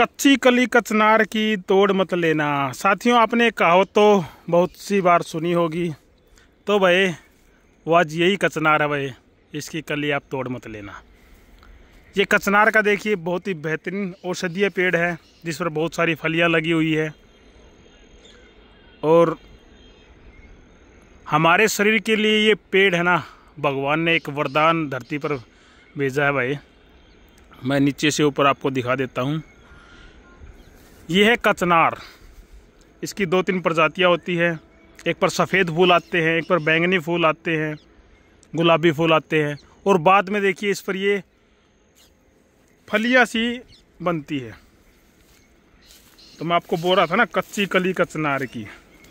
कच्ची कली कचनार की तोड़ मत लेना साथियों आपने कहावत तो बहुत सी बार सुनी होगी तो भाई वो आज यही कचनार है भाई इसकी कली आप तोड़ मत लेना ये कचनार का देखिए बहुत ही बेहतरीन औषधीय पेड़ है जिस पर बहुत सारी फलियां लगी हुई है और हमारे शरीर के लिए ये पेड़ है ना भगवान ने एक वरदान धरती पर भेजा है भाई मैं नीचे से ऊपर आपको दिखा देता हूँ ये है कचनार इसकी दो तीन प्रजातियाँ होती हैं एक पर सफ़ेद फूल आते हैं एक पर बैंगनी फूल आते हैं गुलाबी फूल आते हैं और बाद में देखिए इस पर ये फलिया सी बनती है तो मैं आपको बोल रहा था ना कच्ची कली कचनार की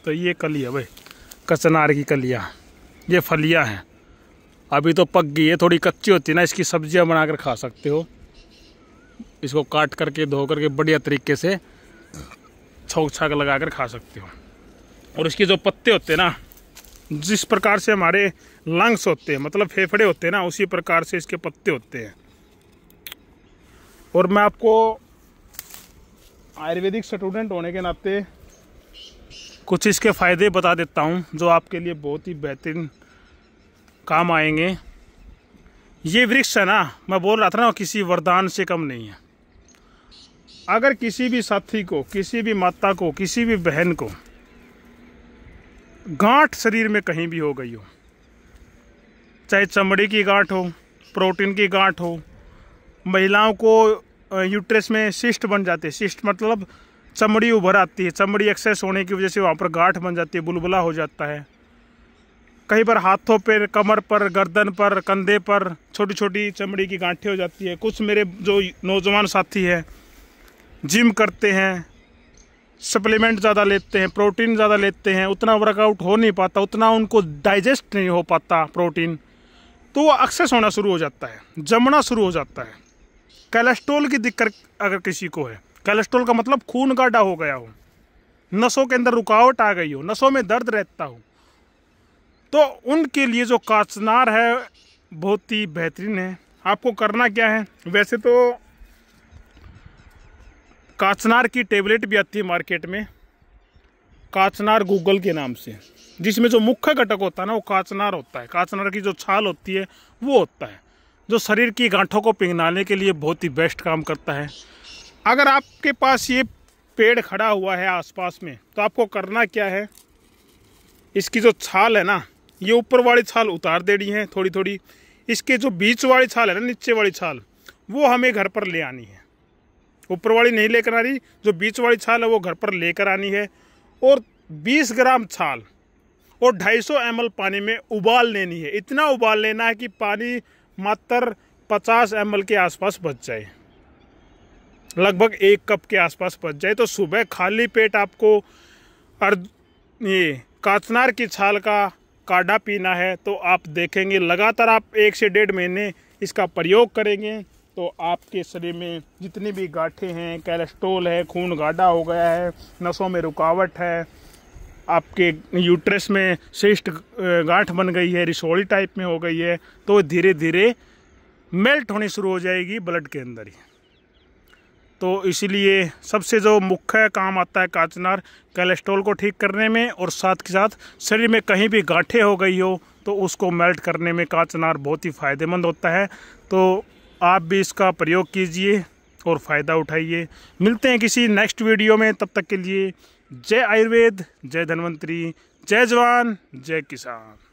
तो ये कली है भाई कचनार की कलियाँ ये फलियाँ हैं अभी तो पक गई है थोड़ी कच्ची होती है ना इसकी सब्जियाँ बनाकर खा सकते हो इसको काट करके धो करके बढ़िया तरीके से अच्छा छाक लगा कर खा सकते हो और इसके जो पत्ते होते हैं ना जिस प्रकार से हमारे लंग्स होते हैं मतलब फेफड़े होते हैं ना उसी प्रकार से इसके पत्ते होते हैं और मैं आपको आयुर्वेदिक स्टूडेंट होने के नाते कुछ इसके फ़ायदे बता देता हूँ जो आपके लिए बहुत ही बेहतरीन काम आएंगे ये वृक्ष है ना मैं बोल रहा था ना किसी वरदान से कम नहीं है अगर किसी भी साथी को किसी भी माता को किसी भी बहन को गांठ शरीर में कहीं भी हो गई हो चाहे चमड़ी की गांठ हो प्रोटीन की गांठ हो महिलाओं को यूट्रेस में सिस्ट बन जाते हैं सिस्ट मतलब चमड़ी उभर आती है चमड़ी एक्सेस होने की वजह से वहाँ पर गांठ बन जाती है बुलबुला हो जाता है कहीं पर हाथों पर कमर पर गर्दन पर कंधे पर छोटी छोटी चमड़ी की गांठें हो जाती है कुछ मेरे जो नौजवान साथी हैं जिम करते हैं सप्लीमेंट ज़्यादा लेते हैं प्रोटीन ज़्यादा लेते हैं उतना वर्कआउट हो नहीं पाता उतना उनको डाइजेस्ट नहीं हो पाता प्रोटीन तो वो एक्सेस होना शुरू हो जाता है जमना शुरू हो जाता है कैलेस्ट्रोल की दिक्कत अगर किसी को है कैलेस्ट्रोल का मतलब खून गाढ़ा हो गया हो नसों के अंदर रुकावट आ गई हो नसों में दर्द रहता हो तो उनके लिए जो काचनार है बहुत ही बेहतरीन है आपको करना क्या है वैसे तो काचनार की टेबलेट भी आती है मार्केट में काचनार गूगल के नाम से जिसमें जो मुख्य घटक होता है ना वो काचनार होता है काचनार की जो छाल होती है वो होता है जो शरीर की गांठों को पिघलाने के लिए बहुत ही बेस्ट काम करता है अगर आपके पास ये पेड़ खड़ा हुआ है आसपास में तो आपको करना क्या है इसकी जो छाल है ना ये ऊपर वाली छाल उतार देनी है थोड़ी थोड़ी इसके जो बीच वाली छाल है ना नीचे वाली छाल वो हमें घर पर ले आनी है ऊपर वाली नहीं लेकर आ रही जो बीच वाली छाल है वो घर पर लेकर आनी है और 20 ग्राम छाल और 250 सौ पानी में उबाल लेनी है इतना उबाल लेना है कि पानी मात्र 50 एम के आसपास बच जाए लगभग एक कप के आसपास बच जाए तो सुबह खाली पेट आपको ये काचनार की छाल का काढ़ा पीना है तो आप देखेंगे लगातार आप एक से डेढ़ महीने इसका प्रयोग करेंगे तो आपके शरीर में जितनी भी गाठे हैं कैलेस्ट्रोल है खून गाढ़ा हो गया है नसों में रुकावट है आपके यूट्रस में श्रेष्ठ गांठ बन गई है रिसोली टाइप में हो गई है तो धीरे धीरे मेल्ट होनी शुरू हो जाएगी ब्लड के अंदर ही तो इसीलिए सबसे जो मुख्य काम आता है काचनार कैलेस्ट्रोल को ठीक करने में और साथ के साथ शरीर में कहीं भी गांठे हो गई हो तो उसको मेल्ट करने में काचनार बहुत ही फ़ायदेमंद होता है तो आप भी इसका प्रयोग कीजिए और फ़ायदा उठाइए मिलते हैं किसी नेक्स्ट वीडियो में तब तक के लिए जय आयुर्वेद जय धन्वंतरी जय जवान जय किसान